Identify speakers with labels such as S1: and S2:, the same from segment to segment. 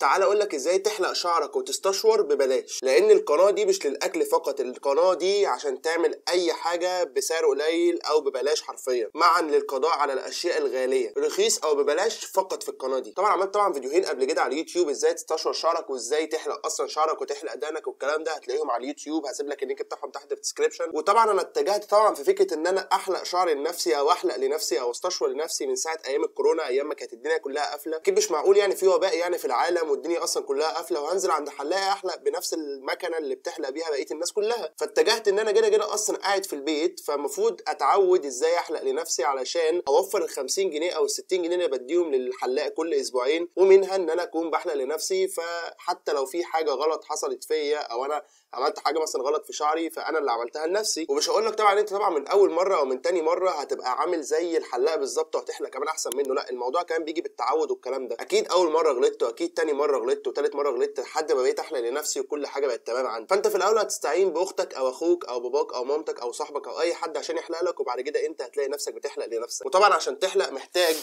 S1: تعال اقول لك ازاي تحلق شعرك وتستشور ببلاش لان القناه دي مش للاكل فقط القناه دي عشان تعمل اي حاجه بسعر قليل او ببلاش حرفيا معا للقضاء على الاشياء الغاليه رخيص او ببلاش فقط في القناه دي طبعا عملت طبعا فيديوهين قبل كده على اليوتيوب ازاي تستشور شعرك وازاي تحلق اصلا شعرك وتحلق دقنك والكلام ده هتلاقيهم على اليوتيوب هسيب لك اللينك بتاعهم تحت في الديسكربشن وطبعا انا اتجهت طبعا في فكره ان انا احلق شعري لنفسي او احلق لنفسي او استشور لنفسي من ساعه ايام الكورونا ايام ما كانت الدنيا كلها قافله مش معقول يعني في وباء يعني في العالم والدنيا اصلا كلها قافله وهنزل عند حلاقه احلق بنفس المكنه اللي بتحلق بيها بقيه الناس كلها فاتجهت ان انا كده كده اصلا قاعد في البيت فالمفروض اتعود ازاي احلق لنفسي علشان اوفر ال 50 جنيه او ال 60 جنيه اللي بديهم للحلاق كل اسبوعين ومنها ان انا اكون بحلق لنفسي فحتى لو في حاجه غلط حصلت فيا او انا عملت حاجه مثلا غلط في شعري فانا اللي عملتها لنفسي ومش هقول لك طبعا انت طبعا من اول مره او من تاني مره هتبقى عامل زي الحلاق بالظبط وهتحلق كمان احسن منه لا الموضوع كمان بيجي بالتعود والكلام ده اكيد اول مره غلطت واكيد تاني مره غلطت وتالت مره غلطت لحد ما بقيت احلق لنفسي وكل حاجه بقت تمام عندي فانت في الاول هتستعين باختك او اخوك او باباك او مامتك او صاحبك او اي حد عشان يحلق لك وبعد كده انت هتلاقي نفسك بتحلق لنفسك وطبعا عشان تحلق محتاج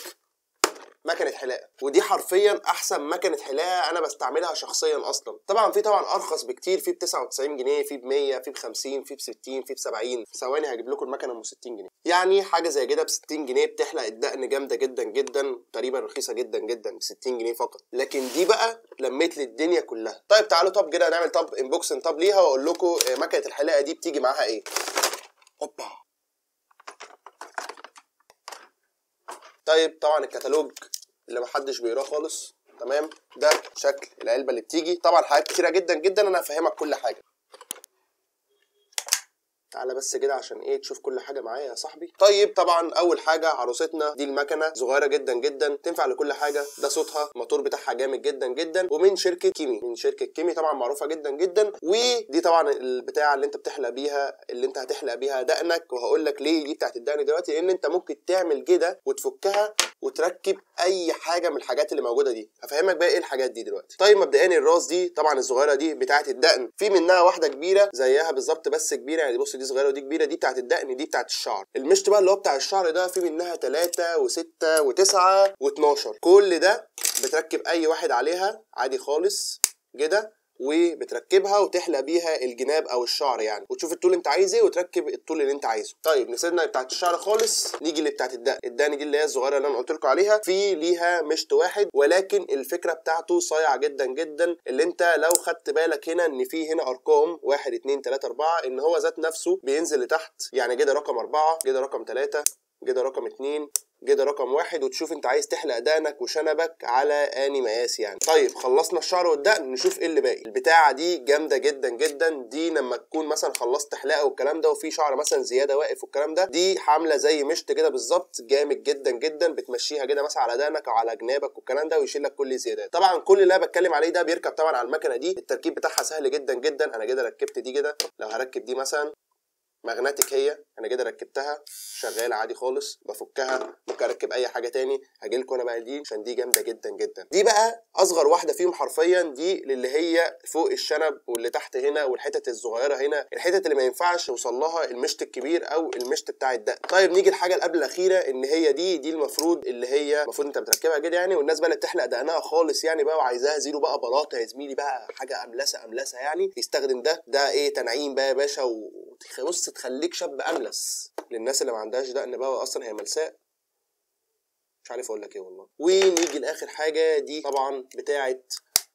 S1: مكنه حلاقه ودي حرفيا احسن مكنه حلاقه انا بستعملها شخصيا اصلا طبعا في طبعا ارخص بكتير في ب 99 جنيه في ب 100 في ب 50 في ب 60 في ب 70 ثواني هجيب لكم المكنه ب 60 جنيه يعني حاجه زي كده ب 60 جنيه بتحلق الدقن جامده جدا جدا تقريبا رخيصه جدا جدا ب 60 جنيه فقط لكن دي بقى لميت لي الدنيا كلها طيب تعالوا طب كده نعمل طب انبوكسنج طب ليها واقول لكم آه، مكنه الحلاقه دي بتيجي معاها ايه هوبا طيب طبعا الكتالوج اللي محدش بيقراه خالص تمام ده شكل العلبه اللي بتيجي طبعا حاجات كتيره جدا جدا انا هفهمك كل حاجه تعالى بس كده عشان ايه تشوف كل حاجه معايا يا صاحبي طيب طبعا اول حاجه عروستنا دي المكنه صغيره جدا جدا تنفع لكل حاجه ده صوتها الموتور بتاعها جامد جدا جدا ومن شركه كيمي من شركه كيمي طبعا معروفه جدا جدا ودي طبعا البتاعه اللي انت بتحلق بيها اللي انت هتحلق بيها دقنك وهقول لك ليه دي بتاعت الدقن دلوقتي لان انت ممكن تعمل كده وتفكها وتركب اي حاجه من الحاجات اللي موجوده دي هفهمك بقى ايه الحاجات دي دلوقتي طيب مبدئيا الراس دي طبعا الصغيره دي بتاعه الدقن في منها واحده كبيره زيها بالظبط بس كبيره يعني بص دي صغيره ودي كبيره دي بتاعه الدقن دي بتاعه الشعر المشط بقى اللي هو بتاع الشعر ده في منها 3 و6 و9 و12 كل ده بتركب اي واحد عليها عادي خالص كده وبتركبها وتحلق بيها الجناب او الشعر يعني وتشوف الطول انت عايز ايه وتركب الطول اللي انت عايزه طيب نسيبنا بتاعت الشعر خالص نيجي لبتاعت الدقن الدقن دي اللي هي الصغيره اللي انا قلت لكم عليها في ليها مشط واحد ولكن الفكره بتاعته صايعه جدا جدا اللي انت لو خدت بالك هنا ان في هنا ارقام 1 2 3 4 ان هو ذات نفسه بينزل لتحت يعني كده رقم 4 كده رقم 3 كده رقم 2 جه رقم واحد وتشوف انت عايز تحلق دقنك وشنبك على اني مقاس يعني طيب خلصنا الشعر والدقن نشوف ايه اللي باقي البتاعه دي جامده جدا جدا دي لما تكون مثلا خلصت حلاقه والكلام ده وفي شعر مثلا زياده واقف والكلام ده دي عامله زي مشط كده بالظبط جامد جدا جدا بتمشيها كده مثلا على دقنك او على جنابك والكلام ده ويشيل لك كل الزيادات طبعا كل اللي انا بتكلم عليه ده بيركب طبعا على المكنه دي التركيب بتاعها سهل جدا جدا انا كده ركبت دي كده لو هركب دي مثلا مغناطيك هي انا كده ركبتها شغاله عادي خالص بفكها ممكن اركب اي حاجه تاني هاجي لكم انا بقى دي عشان دي جامده جدا جدا دي بقى اصغر واحده فيهم حرفيا دي للي هي فوق الشنب واللي تحت هنا والحتت الصغيره هنا الحتت اللي ما ينفعش يوصل لها المشط الكبير او المشط بتاع الدق طيب نيجي الحاجه اللي قبل الاخيره ان هي دي دي المفروض اللي هي المفروض انت بتركبها كده يعني والناس بقى اللي بتحلق دقنها خالص يعني بقى وعايزاها زيرو بقى بلاطه يا زميلي بقى حاجه املسه املسه يعني يستخدم ده ده ايه تنعيم بقى يا باشا و... بص تخليك شاب املس للناس اللي ما عندهاش دقن بقى اصلا هي ملساء مش عارف اقول لك ايه والله ونيجي لاخر حاجه دي طبعا بتاعه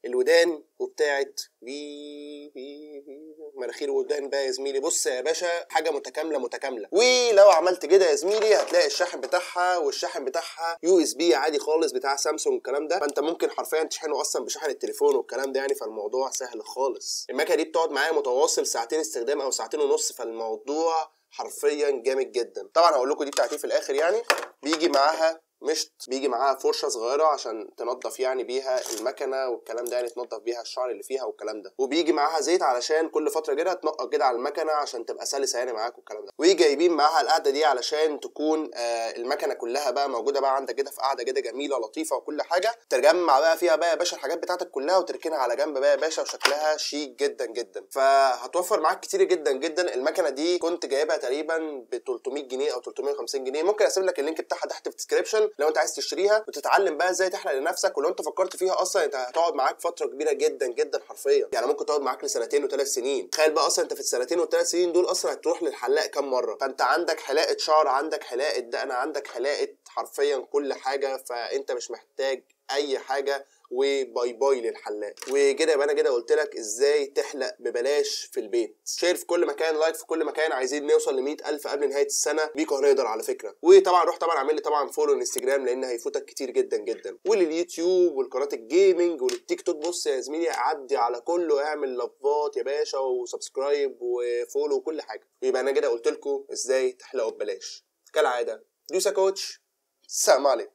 S1: الودان وبتاعه بي بي بي مناخير ودان بقى يا زميلي بص يا باشا حاجه متكامله متكامله ولو عملت كده يا زميلي هتلاقي الشاحن بتاعها والشاحن بتاعها يو اس بي عادي خالص بتاع سامسونج الكلام ده فانت ممكن حرفيا تشحنه اصلا بشحن التليفون والكلام ده يعني فالموضوع سهل خالص المكنه دي بتقعد معايا متواصل ساعتين استخدام او ساعتين ونص فالموضوع حرفيا جامد جدا طبعا هقول لكم دي بتاعتي في الاخر يعني بيجي معاها مشط بيجي معاها فرشه صغيره عشان تنضف يعني بيها المكنه والكلام ده يعني تنضف بيها الشعر اللي فيها والكلام ده وبيجي معاها زيت علشان كل فتره كده تنقط كده على المكنه عشان تبقى سلسه يعني معاك والكلام ده وجايبين معاها القعده دي علشان تكون آه المكنه كلها بقى موجوده بقى عندك كده في قعده كده جميله لطيفه وكل حاجه تجمع بقى فيها بقى يا باشا الحاجات بتاعتك كلها وتركنها على جنب بقى يا باشا وشكلها شيك جدا جدا فهتوفر معاك كتير جدا جدا المكنه دي كنت جايبها تقريبا ب 300 جنيه او 350 جنيه ممكن اسيب لك اللينك بتاعها تحت في الديسكربشن لو انت عايز تشتريها وتتعلم بقى ازاي تحلق لنفسك ولو انت فكرت فيها اصلا انت هتقعد معاك فتره كبيره جدا جدا حرفيا يعني ممكن تقعد معاك لسنتين وثلاث سنين تخيل بقى اصلا انت في السنتين والثلاث سنين دول اصلا هتروح للحلاق كام مره فانت عندك حلاقه شعر عندك حلاقه دقن عندك حلاقه حرفيا كل حاجه فانت مش محتاج اي حاجه وباي باي للحلاق وكده يبقى انا كده قلت لك ازاي تحلق ببلاش في البيت شير في كل مكان لايك في كل مكان عايزين نوصل ل 100000 قبل نهايه السنه بيكو هنقدر على فكره وطبعا روح طبعا اعمل لي طبعا فولو انستجرام لان هيفوتك كتير جدا جدا ولليوتيوب والقناه الجيمنج وللتيك توك بص يا زميلي عدي على كله اعمل لفات يا باشا وسبسكرايب وفولو وكل حاجه يبقى انا كده قلت لكم ازاي تحلقوا ببلاش كالعاده دوسا كوتش السلام عليكم